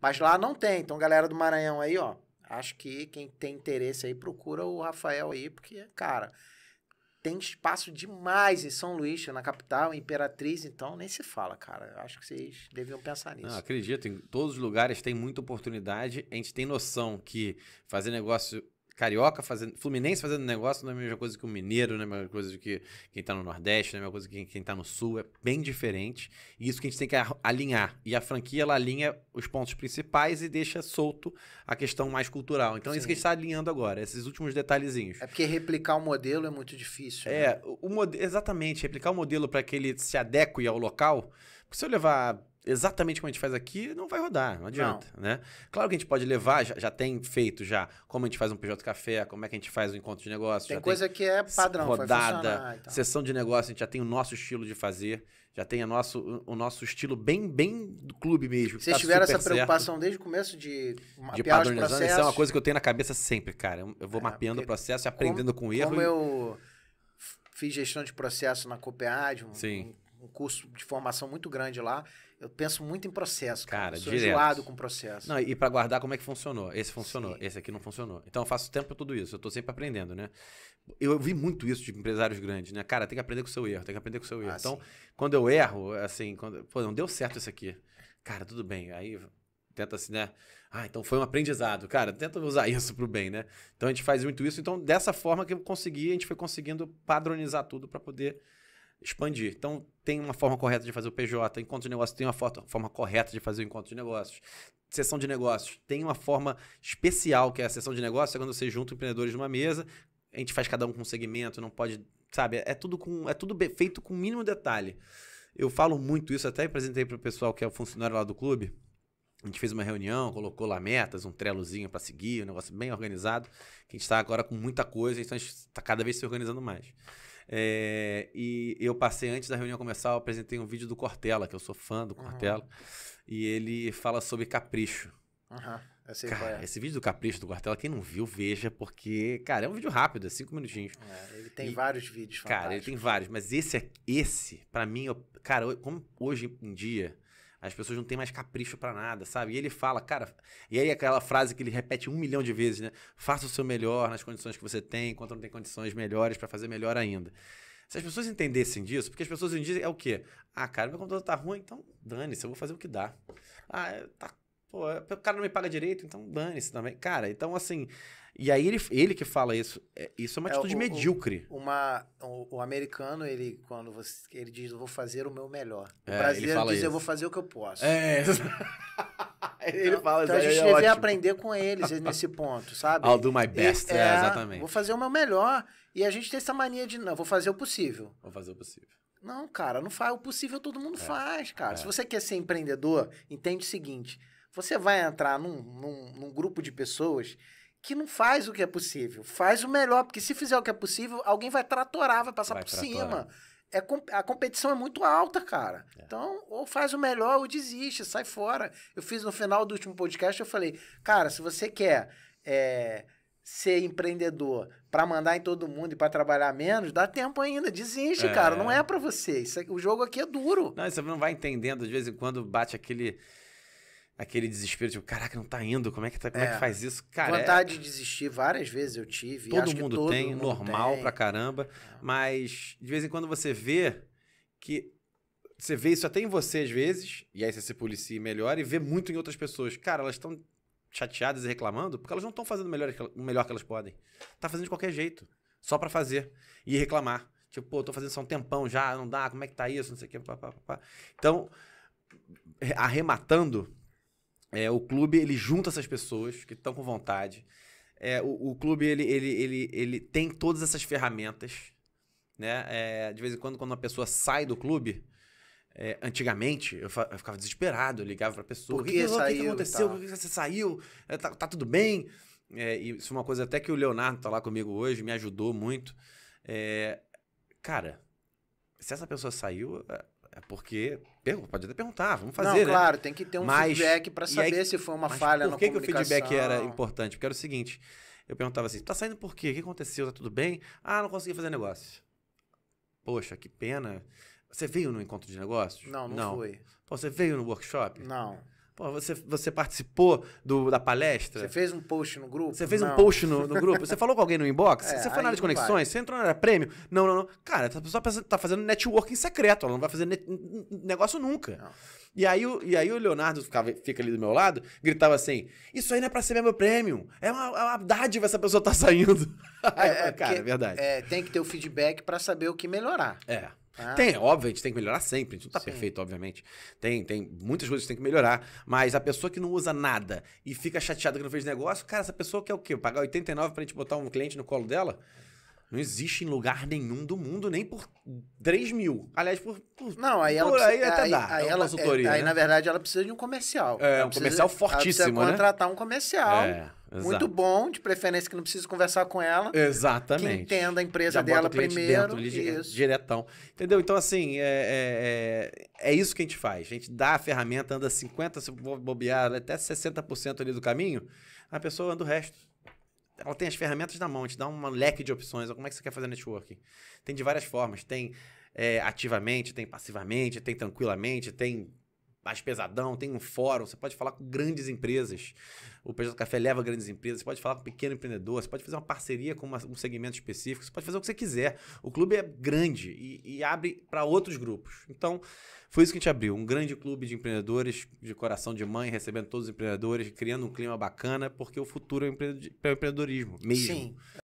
Mas lá não tem. Então, galera do Maranhão aí, ó. Acho que quem tem interesse aí, procura o Rafael aí, porque, cara, tem espaço demais em São Luís, na capital, Imperatriz, então nem se fala, cara. Eu acho que vocês deviam pensar nisso. Não, acredito, em todos os lugares tem muita oportunidade. A gente tem noção que fazer negócio carioca fazendo. Fluminense fazendo negócio não é a mesma coisa que o mineiro, não é a mesma coisa que quem tá no Nordeste, não é a mesma coisa que quem, quem tá no Sul. É bem diferente. E isso que a gente tem que alinhar. E a franquia, ela alinha os pontos principais e deixa solto a questão mais cultural. Então, Sim. é isso que a gente tá alinhando agora, esses últimos detalhezinhos. É porque replicar o modelo é muito difícil. É, né? o, o, exatamente. Replicar o modelo para que ele se adeque ao local se eu levar exatamente como a gente faz aqui, não vai rodar, não adianta, não. né? Claro que a gente pode levar, já, já, tem feito já, como a gente faz um PJ Café, como é que a gente faz um encontro de negócio. Tem coisa tem que é padrão, rodada, sessão de negócio, a gente já tem o nosso estilo de fazer, já tem o nosso, o nosso estilo bem bem do clube mesmo. Vocês tá tiveram essa preocupação certo, desde o começo de De padronizando, isso é uma coisa que eu tenho na cabeça sempre, cara. Eu vou é, mapeando o processo e aprendendo como, com erro. Como eu fiz gestão de processo na Copenhagen, Sim um curso de formação muito grande lá. Eu penso muito em processo. Cara, cara. Sou enjoado com processo. Não, e para guardar como é que funcionou. Esse funcionou, Sim. esse aqui não funcionou. Então eu faço tempo pra tudo isso. Eu tô sempre aprendendo, né? Eu vi muito isso de empresários grandes, né? Cara, tem que aprender com o seu erro, tem que aprender com o seu erro. Ah, então, quando eu erro, assim, quando, pô, não deu certo isso aqui. Cara, tudo bem. Aí tenta assim, né? Ah, então foi um aprendizado. Cara, tenta usar isso pro bem, né? Então a gente faz muito isso. Então, dessa forma que eu consegui, a gente foi conseguindo padronizar tudo para poder expandir. Então, tem uma forma correta de fazer o PJ, encontro de negócios tem uma forma correta de fazer o encontro de negócios. Sessão de negócios tem uma forma especial, que é a sessão de negócios, é quando você junta empreendedores numa mesa, a gente faz cada um com um segmento, não pode, sabe? É tudo, com, é tudo feito com o mínimo detalhe. Eu falo muito isso, até apresentei para o pessoal que é o funcionário lá do clube. A gente fez uma reunião, colocou lá metas, um trelozinho para seguir, um negócio bem organizado. Que a gente está agora com muita coisa, então a gente está cada vez se organizando mais. É, e eu passei, antes da reunião começar, eu apresentei um vídeo do Cortella, que eu sou fã do Cortella. Uhum. E ele fala sobre capricho. Uhum. Cara, é. esse vídeo do Capricho do Cortella quem não viu, veja, porque, cara, é um vídeo rápido, é cinco minutinhos. É, ele tem e, vários vídeos Cara, ele tem vários, mas esse, é, esse para mim, eu, cara, como hoje em dia, as pessoas não têm mais capricho para nada, sabe? E ele fala, cara, e aí aquela frase que ele repete um milhão de vezes, né? Faça o seu melhor nas condições que você tem, enquanto não tem condições melhores para fazer melhor ainda. Se as pessoas entendessem disso, porque as pessoas dizem é o quê? Ah, cara, meu computador tá ruim, então dane-se, eu vou fazer o que dá. Ah, tá Pô, é, o cara não me paga direito, então dane-se também. Cara, então assim. E aí ele, ele que fala isso. É, isso é uma é, atitude o, medíocre. O, uma, o, o, americano, ele, quando você, ele diz, eu vou fazer o meu melhor. É, o brasileiro diz, isso. eu vou fazer o que eu posso. É. ele fala então isso. Então a é gente é deve aprender com eles nesse ponto, sabe? I'll do my best, e, é, é, exatamente. Vou fazer o meu melhor. E a gente tem essa mania de, não, vou fazer o possível. Vou fazer o possível. Não, cara, não faz. O possível todo mundo faz, cara. Se você quer ser empreendedor, entende o seguinte você vai entrar num, num, num grupo de pessoas que não faz o que é possível. Faz o melhor, porque se fizer o que é possível, alguém vai tratorar, vai passar vai por tratorar. cima. É, a competição é muito alta, cara. É. Então, ou faz o melhor ou desiste, sai fora. Eu fiz no final do último podcast, eu falei, cara, se você quer é, ser empreendedor para mandar em todo mundo e para trabalhar menos, dá tempo ainda, desiste, é. cara. Não é, é para você. Isso, é, o jogo aqui é duro. Não, você não vai entendendo, de vez em quando bate aquele aquele desespero, tipo, caraca, não tá indo, como é que, tá, como é. é que faz isso? Cara, Vontade é... de desistir várias vezes eu tive. Todo mundo todo tem, mundo normal tem. pra caramba. É. Mas de vez em quando você vê que. Você vê isso até em você às vezes, e aí você se policia melhor, e vê muito em outras pessoas. Cara, elas estão chateadas e reclamando porque elas não estão fazendo o melhor, melhor que elas podem. Tá fazendo de qualquer jeito, só para fazer e reclamar. Tipo, pô, tô fazendo só um tempão já, não dá, como é que tá isso, não sei o quê. Pá, pá, pá. Então, arrematando, é, o clube ele junta essas pessoas que estão com vontade. É, o, o, clube ele, ele, ele, ele tem todas essas ferramentas. Né? É, de vez em quando, quando uma pessoa sai do clube, é, antigamente, eu, eu, ficava desesperado, eu ligava pra pessoa. Por que, que, que, que aconteceu? Por que você saiu? É, tá, tá tudo bem? É, e isso é uma coisa até que o Leonardo tá lá comigo hoje, me ajudou muito. É, cara, se essa pessoa saiu, é, é porque. Pode até perguntar, vamos fazer. Não, né? claro, né? tem que ter um mas, feedback para saber aí, se foi uma falha na comunicação. Por que o feedback era importante? Porque era o seguinte: eu perguntava assim, tá saindo por quê? O que aconteceu? Tá tudo bem? Ah, não consegui fazer negócio. Poxa, que pena. Você veio no encontro de negócios? Não, não, não. foi. Pô, você veio no workshop? Não. Pô, você, você participou do, da palestra? Você fez um post no grupo? Você fez não. um post no, no, grupo? Você falou com alguém no inbox? É, você foi na área de conexões? Vai. Você entrou na área prêmio? Não, não, não. Cara, essa pessoa tá fazendo networking secreto. Ela não vai fazer negócio nunca. E aí, e aí o Leonardo ficava, fica ali do meu lado, gritava assim: Isso aí não é pra ser meu prêmio. É uma, é uma dádiva essa pessoa tá saindo. É, é, cara, é verdade. É, tem que ter o feedback para saber o que melhorar. É. Ah. Tem, óbvio, a gente tem que melhorar sempre, a gente não tá Sim. perfeito, obviamente. Tem, tem muitas coisas que tem que melhorar, mas a pessoa que não usa nada e fica chateada que não fez negócio, cara, essa pessoa quer o quê? Pagar 89 pra gente botar um cliente no colo dela? Não existe em lugar nenhum do mundo, nem por 3 mil. Aliás, por. por não, aí ela. Por, precisa, aí até aí, dá. Aí, é ela, é, aí né? na verdade, ela precisa de um comercial. É, ela um precisa, comercial fortíssimo. Ela precisa né? contratar né? um comercial. É muito bom, de preferência que não precise conversar com ela. Exatamente. Que entenda a empresa Já dela primeiro. Dentro, isso. Diretão. Entendeu? Então, assim, é, é, é, é, isso que a gente faz. A gente dá a ferramenta, anda 50%, se bobear, né, até 60% ali do caminho, a pessoa anda o resto ela tem as ferramentas na mão, te dá um leque de opções. Como é que você quer fazer networking? Tem de várias formas. Tem é, ativamente, tem passivamente, tem tranquilamente, tem mais pesadão, tem um fórum, você pode falar com grandes empresas. O PJ Café leva grandes empresas, você pode falar com um pequeno empreendedor, você pode fazer uma parceria com uma, um segmento específico, você pode fazer o que você quiser. O clube é grande e, e abre para outros grupos. Então, foi isso que a gente abriu, um grande clube de empreendedores de coração de mãe, recebendo todos os empreendedores, criando um clima bacana, porque o futuro é o é empreendedorismo mesmo. Sim,